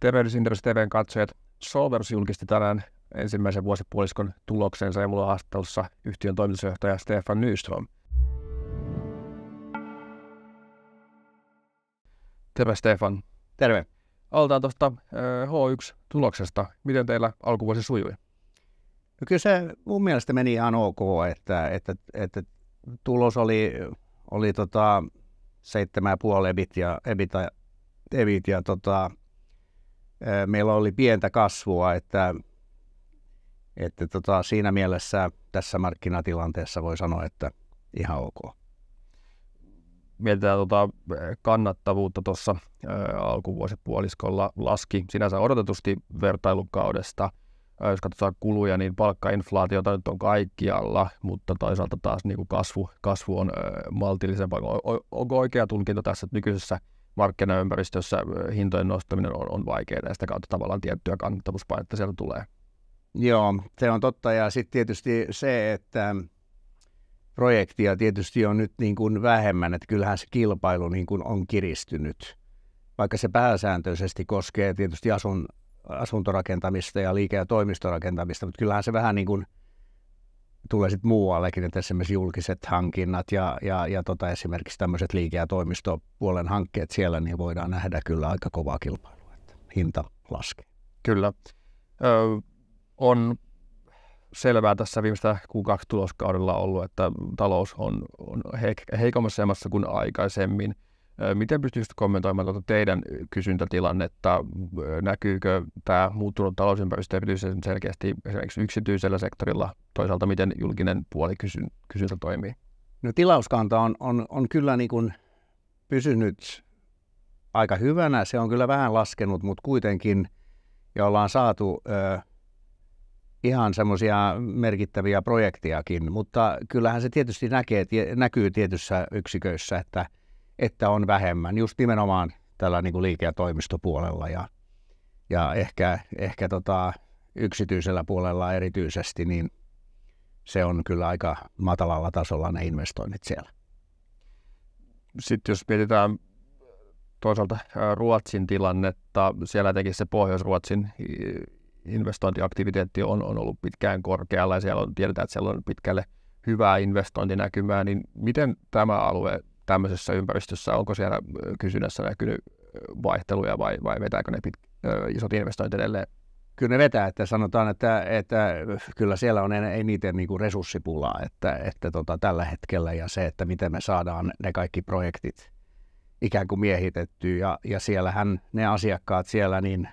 Terveydysinderes TVn katsojat, Solvers julkisti tänään ensimmäisen vuosipuoliskon tuloksensa ja mulla on haastattelussa yhtiön toimitusjohtaja Stefan Nyström. Terve Stefan. Terve. Aloitetaan tuosta H1-tuloksesta. Eh, Miten teillä alkuvuosi sujui? No kyllä se mun mielestä meni ihan ok, että, että, että tulos oli, oli tota 7,5 ebit ja, ebit, ja, ebit ja tota meillä oli pientä kasvua, että, että tota, siinä mielessä tässä markkinatilanteessa voi sanoa, että ihan ok. Mietitään tota kannattavuutta tuossa alkuvuosipuoliskolla laski sinänsä odotetusti vertailukaudesta – jos katsotaan kuluja, niin palkkainflaatiota nyt on kaikkialla, mutta toisaalta taas niin kuin kasvu, kasvu on ö, maltillisempaa. Onko oikea tulkinta tässä, että nykyisessä markkinaympäristössä hintojen nostaminen on, on vaikeaa ja sitä kautta tavallaan tiettyä kannattavuuspainetta sieltä tulee. Joo, se on totta ja sitten tietysti se, että projektia tietysti on nyt niin kuin vähemmän, että kyllähän se kilpailu niin kuin on kiristynyt, vaikka se pääsääntöisesti koskee tietysti asun, asuntorakentamista ja liike- ja toimistorakentamista, mutta kyllähän se vähän niin kuin – tulee sitten muuallekin, että esimerkiksi julkiset hankinnat ja, ja, ja tota esimerkiksi tämmöiset liike- ja toimistopuolen hankkeet siellä, niin voidaan nähdä kyllä aika kovaa kilpailua, että hinta laskee. Kyllä. Ö, on selvää tässä viimeistä q tuloskaudella ollut, että talous on, on heik- heikommassa jamassa kuin aikaisemmin. Miten pystyisisit kommentoimaan tuota teidän kysyntätilannetta? Näkyykö tämä muuttunut talousympäristö erityisen selkeästi esimerkiksi yksityisellä sektorilla? Toisaalta miten julkinen puoli kysyn, kysyntä toimii? No, tilauskanta on, on, on kyllä niin kuin pysynyt aika hyvänä. Se on kyllä vähän laskenut, mutta kuitenkin ja ollaan saatu ö, ihan semmoisia merkittäviä projektejakin. Mutta kyllähän se tietysti näkee, tie, näkyy tietyssä yksiköissä, että – että on vähemmän, just nimenomaan tällä niin kuin liike- ja toimistopuolella ja, ja ehkä, ehkä tota, yksityisellä puolella erityisesti, niin se on kyllä aika matalalla tasolla ne investoinnit siellä. Sitten jos mietitään toisaalta äh, Ruotsin tilannetta, siellä jotenkin se Pohjois-Ruotsin äh, investointiaktiviteetti on, on ollut pitkään korkealla ja siellä on, tiedetään, että siellä on pitkälle hyvää investointinäkymää, niin miten tämä alue tämmöisessä ympäristössä, onko siellä kysynnässä näkynyt vaihteluja vai, vai vetääkö ne pit, isot investoinnit edelleen? Kyllä ne vetää, että sanotaan, että, että öh, kyllä siellä on eniten niin kuin resurssipulaa että, että tota, tällä hetkellä ja se, että miten me saadaan ne kaikki projektit ikään kuin miehitettyä ja, ja siellähän ne asiakkaat siellä niin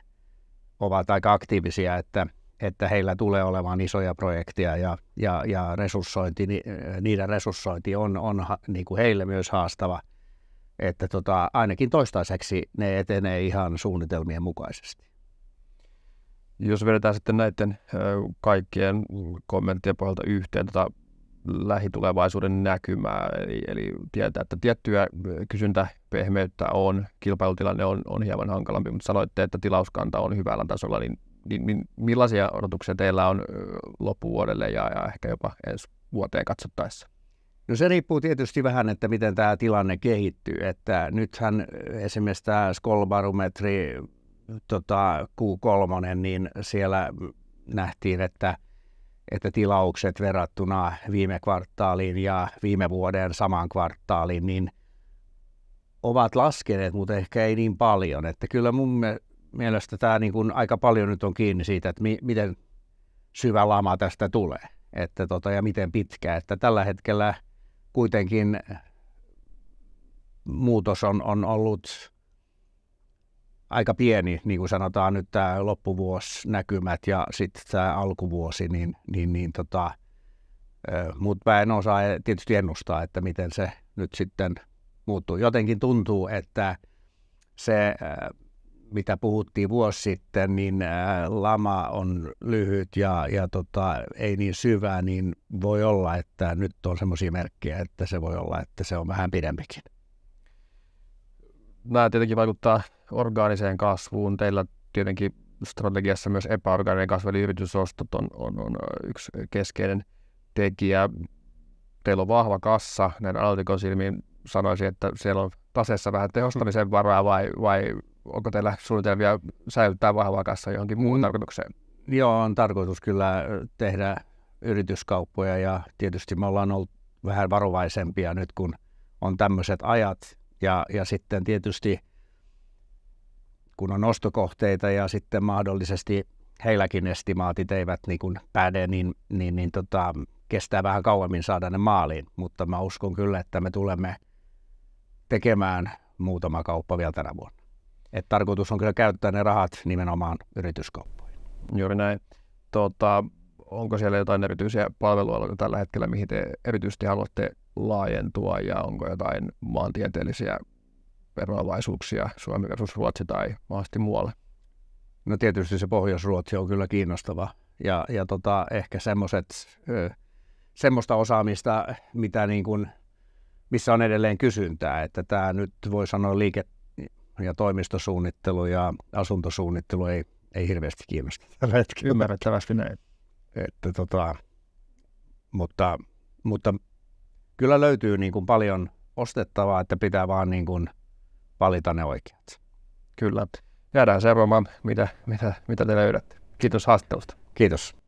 ovat aika aktiivisia, että – että heillä tulee olemaan isoja projekteja ja, ja, ja resurssointi, niiden resurssointi on, on niin kuin heille myös haastava. Että tota, ainakin toistaiseksi ne etenee ihan suunnitelmien mukaisesti. Jos vedetään sitten näiden kaikkien kommenttien pohjalta yhteen tota lähitulevaisuuden näkymää, eli, eli tietää, että tiettyä kysyntäpehmeyttä on, kilpailutilanne on, on hieman hankalampi, mutta sanoitte, että tilauskanta on hyvällä tasolla, niin niin, niin millaisia odotuksia teillä on loppuvuodelle ja, ja ehkä jopa ensi vuoteen katsottaessa? No se riippuu tietysti vähän, että miten tämä tilanne kehittyy. Että nythän esimerkiksi tämä skolbarometri tota, Q3, niin siellä nähtiin, että, että tilaukset verrattuna viime kvartaaliin ja viime vuoden samaan kvartaaliin, niin ovat laskeneet, mutta ehkä ei niin paljon. Että kyllä mun mielestä tämä niin kuin aika paljon nyt on kiinni siitä, että mi- miten syvä lama tästä tulee että tota, ja miten pitkä. Että tällä hetkellä kuitenkin muutos on, on ollut aika pieni, niin kuin sanotaan nyt tämä loppuvuosnäkymät ja sitten tämä alkuvuosi, niin, niin, niin tota, mutta mä en osaa e-, tietysti ennustaa, että miten se nyt sitten muuttuu. Jotenkin tuntuu, että se mitä puhuttiin vuosi sitten, niin äh, lama on lyhyt ja, ja tota, ei niin syvää, niin voi olla, että nyt on semmoisia merkkejä, että se voi olla, että se on vähän pidempikin. Nämä tietenkin vaikuttaa orgaaniseen kasvuun. Teillä tietenkin strategiassa myös epäorgaaninen kasvu, eli yritysostot on, on, on äh, yksi keskeinen tekijä. Teillä on vahva kassa, näin analytikon silmiin sanoisin, että siellä on tasessa vähän tehostamisen varaa vai, vai onko teillä suunnitelmia säilyttää vahvaa kassa johonkin muuhun tarkoitukseen? Joo, on tarkoitus kyllä tehdä yrityskauppoja ja tietysti me ollaan ollut vähän varovaisempia nyt, kun on tämmöiset ajat. Ja, ja sitten tietysti kun on ostokohteita ja sitten mahdollisesti heilläkin estimaatit eivät niin kuin päde, niin, niin, niin tota, kestää vähän kauemmin saada ne maaliin. Mutta mä uskon kyllä, että me tulemme tekemään muutama kauppa vielä tänä vuonna että tarkoitus on kyllä käyttää ne rahat nimenomaan yrityskauppoihin. Juuri näin. Tota, onko siellä jotain erityisiä palvelualoja tällä hetkellä, mihin te erityisesti haluatte laajentua ja onko jotain maantieteellisiä eroavaisuuksia Suomi versus Ruotsi tai mahdollisesti muualle? No tietysti se Pohjois-Ruotsi on kyllä kiinnostava ja, ja tota, ehkä semmoset, semmoista osaamista, mitä niin kuin, missä on edelleen kysyntää, että tämä nyt voi sanoa liiket ja toimistosuunnittelu ja asuntosuunnittelu ei, ei hirveästi kiinnosta tällä hetkellä. Ymmärrettävästi näin. Että, tota, mutta, mutta kyllä löytyy niin kuin paljon ostettavaa, että pitää vaan niin kuin valita ne oikeat. Kyllä. Jäädään seuraamaan, mitä, mitä, mitä te löydätte. Kiitos haastattelusta. Kiitos.